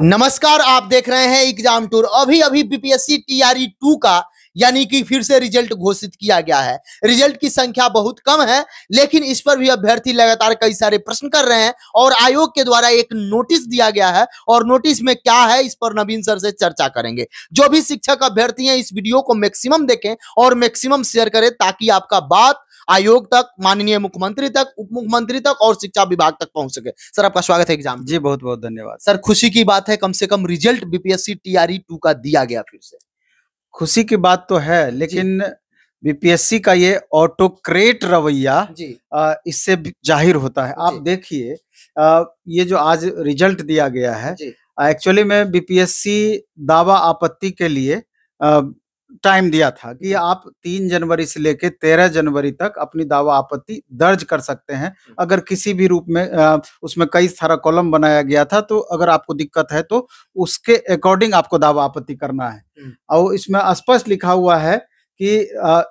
नमस्कार आप देख रहे हैं एग्जाम टूर अभी अभी बीपीएससी टीआरई e टू का यानी कि फिर से रिजल्ट घोषित किया गया है रिजल्ट की संख्या बहुत कम है लेकिन इस पर भी अभ्यर्थी लगातार कई सारे प्रश्न कर रहे हैं और आयोग के द्वारा एक नोटिस दिया गया है और नोटिस में क्या है इस पर नवीन सर से चर्चा करेंगे जो भी शिक्षक अभ्यर्थी हैं इस वीडियो को मैक्सिमम देखें और मैक्सिमम शेयर करें ताकि आपका बात आयोग तक माननीय मुख्यमंत्री तक उप मुख्यमंत्री तक और शिक्षा विभाग तक पहुंच सके सर आपका स्वागत है एग्जाम जी बहुत बहुत धन्यवाद सर खुशी की बात है कम से कम रिजल्ट बीपीएससी टीआरई टू का दिया गया फिर से खुशी की बात तो है लेकिन बीपीएससी का ये ऑटोक्रेट रवैया इससे जाहिर होता है आप देखिए ये जो आज रिजल्ट दिया गया है एक्चुअली में बीपीएससी दावा आपत्ति के लिए टाइम दिया था कि आप तीन जनवरी से लेकर तेरह जनवरी तक अपनी दावा आपत्ति दर्ज कर सकते हैं अगर किसी भी रूप में आ, उसमें कई सारा कॉलम बनाया गया था तो अगर आपको दिक्कत है तो उसके अकॉर्डिंग आपको दावा आपत्ति करना है और इसमें स्पष्ट लिखा हुआ है कि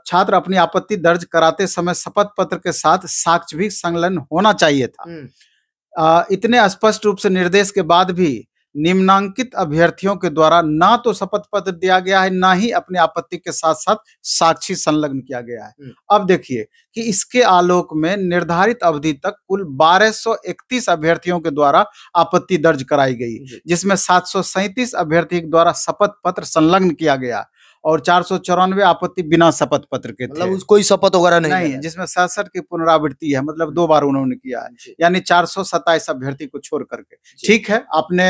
छात्र अपनी आपत्ति दर्ज कराते समय शपथ पत्र के साथ साक्ष्य भी संलग्न होना चाहिए था इतने स्पष्ट रूप से निर्देश के बाद भी निम्नांकित अभ्यर्थियों के द्वारा ना तो शपथ पत्र दिया गया है ना ही अपने आपत्ति के साथ साथ साक्षी संलग्न किया गया है हम्म। अब देखिए कि इसके आलोक में निर्धारित अवधि तक कुल 1231 अभ्यर्थियों के द्वारा आपत्ति दर्ज कराई गई जिसमें सात अभ्यर्थी के द्वारा शपथ पत्र संलग्न किया गया और चार सौ चौरानवे आपत्ति बिना शपथ पत्र के मतलब कोई शपथ वगैरह नहीं, नहीं जिसमें सड़सठ की पुनरावृत्ति है मतलब दो बार उन्होंने किया है यानी चार सौ सत्ताईस अभ्यर्थी को छोड़ करके ठीक है आपने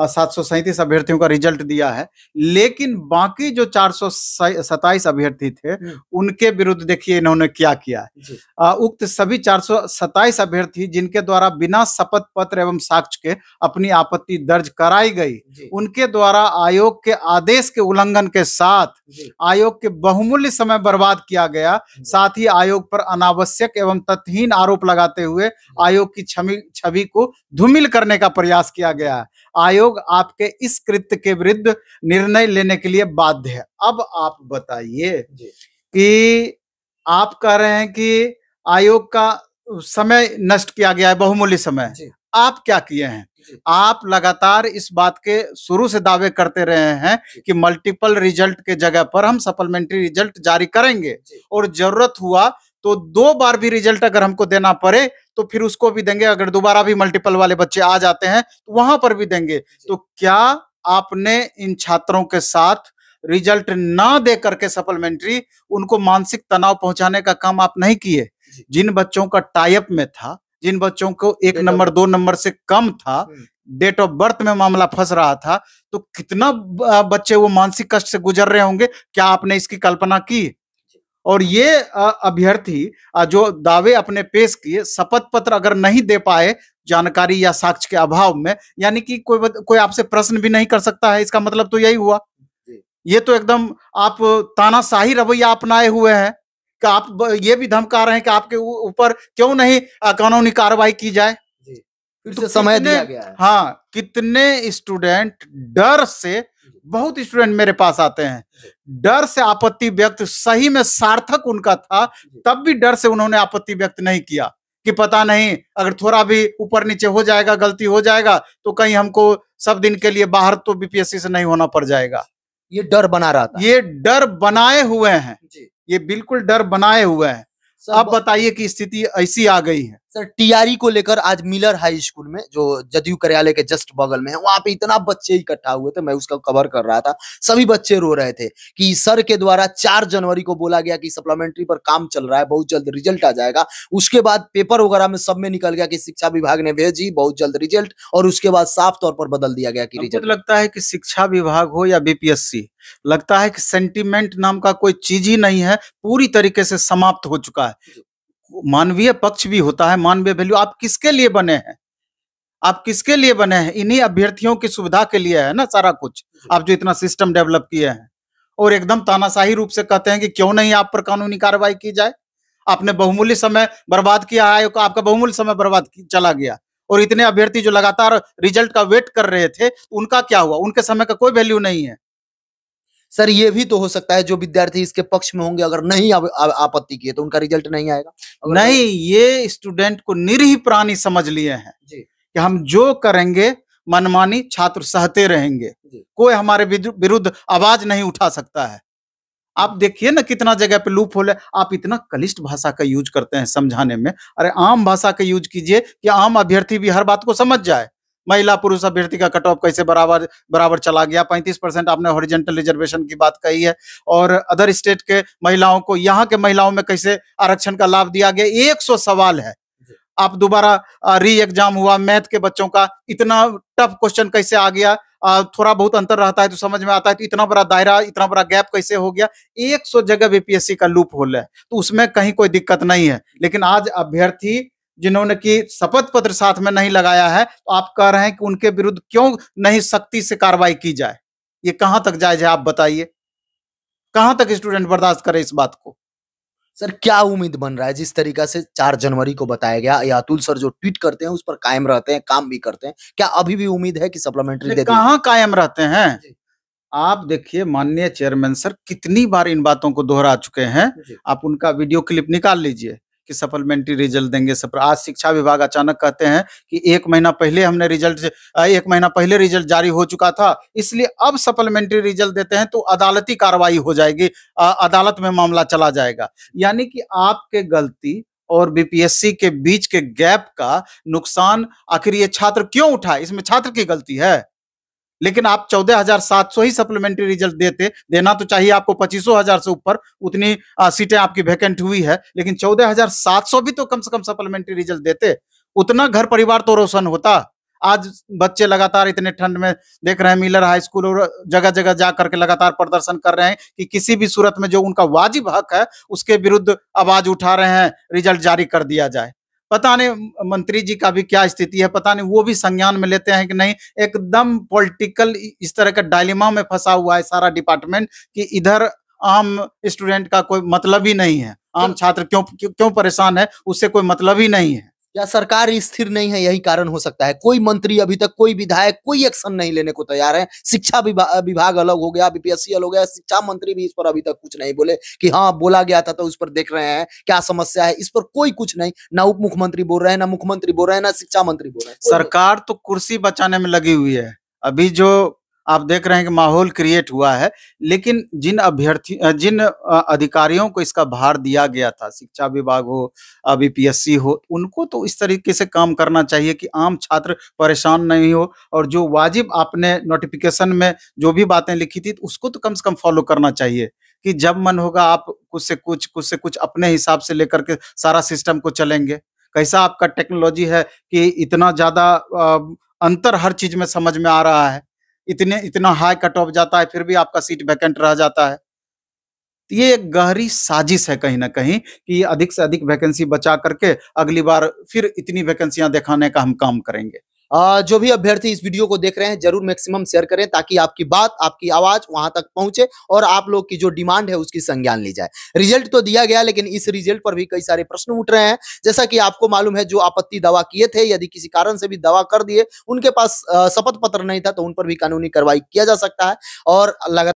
सात सौ अभ्यर्थियों का रिजल्ट दिया है लेकिन बाकी जो चार सौ सताइस अभ्यर्थी थे हम्म। उनके विरुद्ध देखिए इन्होंने क्या किया है उक्त सभी चार अभ्यर्थी जिनके द्वारा बिना शपथ पत्र एवं साक्ष्य के अपनी आपत्ति दर्ज कराई गई उनके द्वारा आयोग के आदेश के उल्लंघन के साथ आयोग के बहुमूल्य समय बर्बाद किया गया साथ ही आयोग पर अनावश्यक एवं तथहीन आरोप लगाते हुए आयोग की छवि छवि को धूमिल करने का प्रयास किया गया आयोग आपके इस कृत्य के विरुद्ध निर्णय लेने के लिए बाध्य है अब आप बताइए कि आप कह रहे हैं कि आयोग का समय नष्ट किया गया है बहुमूल्य समय आप क्या किए हैं आप लगातार इस बात के शुरू से दावे करते रहे हैं कि मल्टीपल रिजल्ट के जगह पर हम सप्लीमेंट्री रिजल्ट जारी करेंगे और जरूरत हुआ तो दो बार भी रिजल्ट अगर हमको देना पड़े तो फिर उसको भी देंगे अगर दोबारा भी मल्टीपल वाले बच्चे आ जाते हैं तो वहां पर भी देंगे तो क्या आपने इन छात्रों के साथ रिजल्ट ना दे करके सप्लीमेंट्री उनको मानसिक तनाव पहुंचाने का काम आप नहीं किए जिन बच्चों का टाइप में था जिन बच्चों को एक नंबर दो नंबर से कम था डेट ऑफ बर्थ में मामला फंस रहा था तो कितना बच्चे वो मानसिक कष्ट से गुजर रहे होंगे क्या आपने इसकी कल्पना की और ये अभ्यर्थी जो दावे अपने पेश किए शपथ पत्र अगर नहीं दे पाए जानकारी या साक्ष्य के अभाव में यानी कि कोई कोई आपसे प्रश्न भी नहीं कर सकता है इसका मतलब तो यही हुआ ये तो एकदम आप तानाशाही रवैया अपनाए हुए हैं कि आप ये भी धमका रहे हैं कि आपके ऊपर क्यों नहीं कानूनी कार्रवाई की जाए तो समय दिया गया है हाँ कितने स्टूडेंट डर से बहुत स्टूडेंट मेरे पास आते हैं डर से आपत्ति व्यक्त सही में सार्थक उनका था तब भी डर से उन्होंने आपत्ति व्यक्त नहीं किया कि पता नहीं अगर थोड़ा भी ऊपर नीचे हो जाएगा गलती हो जाएगा तो कहीं हमको सब दिन के लिए बाहर तो बीपीएससी से नहीं होना पड़ जाएगा ये डर बना रहा था ये डर बनाए हुए हैं ये बिल्कुल डर बनाए हुए हैं अब बताइए कि स्थिति ऐसी आ गई है सर टीआरई को लेकर आज मिलर हाई स्कूल में जो जदयू कार्यालय के जस्ट बगल में है वहां पे इतना बच्चे इकट्ठा हुए थे मैं उसका कवर कर रहा था सभी बच्चे रो रहे थे कि सर के द्वारा चार जनवरी को बोला गया कि सप्लीमेंट्री पर काम चल रहा है बहुत जल्द रिजल्ट आ जाएगा उसके बाद पेपर वगैरह में सब में निकल गया कि शिक्षा विभाग ने भेजी बहुत जल्द रिजल्ट और उसके बाद साफ तौर पर बदल दिया गया कि रिजल्ट तो लगता है कि शिक्षा विभाग हो या बीपीएससी लगता है कि सेंटिमेंट नाम का कोई चीज ही नहीं है पूरी तरीके से समाप्त हो चुका है मानवीय पक्ष भी होता है मानवीय वैल्यू आप किसके लिए बने हैं आप किसके लिए बने हैं इन्हीं अभ्यर्थियों की सुविधा के लिए है ना सारा कुछ आप जो इतना सिस्टम डेवलप किए हैं और एकदम तानाशाही रूप से कहते हैं कि क्यों नहीं आप पर कानूनी कार्रवाई की जाए आपने बहुमूल्य समय बर्बाद किया है आपका बहुमूल्य समय बर्बाद चला गया और इतने अभ्यर्थी जो लगातार रिजल्ट का वेट कर रहे थे उनका क्या हुआ उनके समय का कोई वैल्यू नहीं है सर ये भी तो हो सकता है जो विद्यार्थी इसके पक्ष में होंगे अगर नहीं आपत्ति किए तो उनका रिजल्ट नहीं आएगा नहीं ये स्टूडेंट को निरही प्राणी समझ लिए हैं कि हम जो करेंगे मनमानी छात्र सहते रहेंगे कोई हमारे विरुद्ध आवाज नहीं उठा सकता है आप देखिए ना कितना जगह पे लूप होल है आप इतना कलिष्ट भाषा का यूज करते हैं समझाने में अरे आम भाषा का यूज कीजिए कि आम अभ्यर्थी भी हर बात को समझ जाए महिला पुरुष अभ्यर्थी का कट ऑफ कैसे बराबर बराबर चला गया पैंतीस परसेंट आपने हॉरिजेंटल रिजर्वेशन की बात कही है और अदर स्टेट के महिलाओं को यहाँ के महिलाओं में कैसे आरक्षण का लाभ दिया गया एक सौ सवाल है आप दोबारा री एग्जाम हुआ मैथ के बच्चों का इतना टफ क्वेश्चन कैसे आ गया थोड़ा बहुत अंतर रहता है तो समझ में आता है तो इतना बड़ा दायरा इतना बड़ा गैप कैसे हो गया एक सौ जगह बीपीएससी का लूप होल है तो उसमें कहीं कोई दिक्कत नहीं है लेकिन आज अभ्यर्थी जिन्होंने की शपथ पत्र साथ में नहीं लगाया है तो आप कह रहे हैं कि उनके विरुद्ध क्यों नहीं सख्ती से कार्रवाई की जाए ये कहां तक जायज है आप बताइए कहां तक स्टूडेंट बर्दाश्त करे इस बात को सर क्या उम्मीद बन रहा है जिस तरीका से चार जनवरी को बताया गया या अतुल सर जो ट्वीट करते हैं उस पर कायम रहते हैं काम भी करते हैं क्या अभी भी उम्मीद है कि सप्लीमेंट्री दे कहा कायम रहते हैं आप देखिए माननीय चेयरमैन सर कितनी बार इन बातों को दोहरा चुके हैं आप उनका वीडियो क्लिप निकाल लीजिए कि सप्लीमेंट्री रिजल्ट देंगे सप्र... आज शिक्षा विभाग अचानक कहते हैं कि एक महीना पहले हमने रिजल्ट एक महीना पहले रिजल्ट जारी हो चुका था इसलिए अब सप्लीमेंट्री रिजल्ट देते हैं तो अदालती कार्रवाई हो जाएगी अदालत में मामला चला जाएगा यानी कि आपके गलती और बीपीएससी के बीच के गैप का नुकसान आखिर ये छात्र क्यों उठा इसमें छात्र की गलती है लेकिन आप चौदह हजार सात सौ ही सप्लीमेंट्री रिजल्ट देते देना तो चाहिए आपको पच्चीसों हजार से ऊपर उतनी सीटें आपकी वैकेंट हुई है लेकिन चौदह हजार सात सौ भी तो कम से कम सप्लीमेंट्री रिजल्ट देते उतना घर परिवार तो रोशन होता आज बच्चे लगातार इतने ठंड में देख रहे हैं मिलर हाई स्कूल और जगह जगह जा करके लगातार प्रदर्शन कर रहे हैं कि किसी भी सूरत में जो उनका वाजिब हक है उसके विरुद्ध आवाज उठा रहे हैं रिजल्ट जारी कर दिया जाए पता नहीं मंत्री जी का भी क्या स्थिति है पता नहीं वो भी संज्ञान में लेते हैं कि नहीं एकदम पॉलिटिकल इस तरह का डायलिमा में फंसा हुआ है सारा डिपार्टमेंट कि इधर आम स्टूडेंट का कोई मतलब ही नहीं है आम तो छात्र क्यों क्यों परेशान है उससे कोई मतलब ही नहीं है या सरकार स्थिर नहीं है यही कारण हो सकता है कोई मंत्री अभी तक कोई विधायक कोई एक्शन नहीं लेने को तैयार है शिक्षा विभाग अलग हो गया बीपीएससी अलग हो गया शिक्षा मंत्री भी इस पर अभी तक कुछ नहीं बोले कि हाँ बोला गया था तो उस पर देख रहे हैं क्या समस्या है इस पर कोई कुछ नहीं ना उप मुख्यमंत्री बोल रहे हैं ना मुख्यमंत्री बोल रहे हैं ना शिक्षा मंत्री बोल रहे हैं सरकार तो कुर्सी बचाने में लगी हुई है अभी जो आप देख रहे हैं कि माहौल क्रिएट हुआ है लेकिन जिन अभ्यर्थी जिन अधिकारियों को इसका भार दिया गया था शिक्षा विभाग हो बीपीएससी हो उनको तो इस तरीके से काम करना चाहिए कि आम छात्र परेशान नहीं हो और जो वाजिब आपने नोटिफिकेशन में जो भी बातें लिखी थी तो उसको तो कम से कम फॉलो करना चाहिए कि जब मन होगा आप कुछ से कुछ कुछ से कुछ अपने हिसाब से लेकर के सारा सिस्टम को चलेंगे कैसा आपका टेक्नोलॉजी है कि इतना ज्यादा अंतर हर चीज में समझ में आ रहा है इतने इतना हाई कट ऑफ जाता है फिर भी आपका सीट वैकेंट रह जाता है तो ये एक गहरी साजिश है कहीं ना कहीं कि अधिक से अधिक वैकेंसी बचा करके अगली बार फिर इतनी वैकेंसियां दिखाने का हम काम करेंगे जो भी अभ्यर्थी इस वीडियो को देख रहे हैं जरूर मैक्सिमम शेयर करें ताकि आपकी बात आपकी आवाज वहां तक पहुंचे और आप लोग की जो डिमांड है उसकी संज्ञान ली जाए रिजल्ट तो दिया गया लेकिन इस रिजल्ट पर भी कई सारे प्रश्न उठ रहे हैं जैसा कि आपको मालूम है जो आपत्ति दवा किए थे यदि किसी कारण से भी दवा कर दिए उनके पास शपथ पत्र नहीं था तो उन पर भी कानूनी कार्रवाई किया जा सकता है और लगातार